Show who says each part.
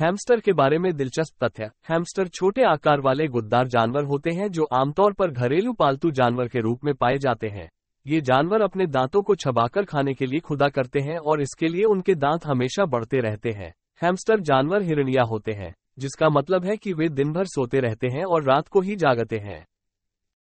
Speaker 1: hamster के बारे में दिलचस्प तथ्य हैमस्टर छोटे आकार वाले गुद्दार जानवर होते हैं जो आमतौर पर घरेलू पालतू जानवर के रूप में पाए जाते हैं ये जानवर अपने दांतों को छबाकर खाने के लिए खुदा करते हैं और इसके लिए उनके दांत हमेशा बढ़ते रहते हैं हैमस्टर जानवर हिरणिया होते हैं जिसका मतलब है कि वे दिन भर सोते रहते हैं और रात को ही जागते हैं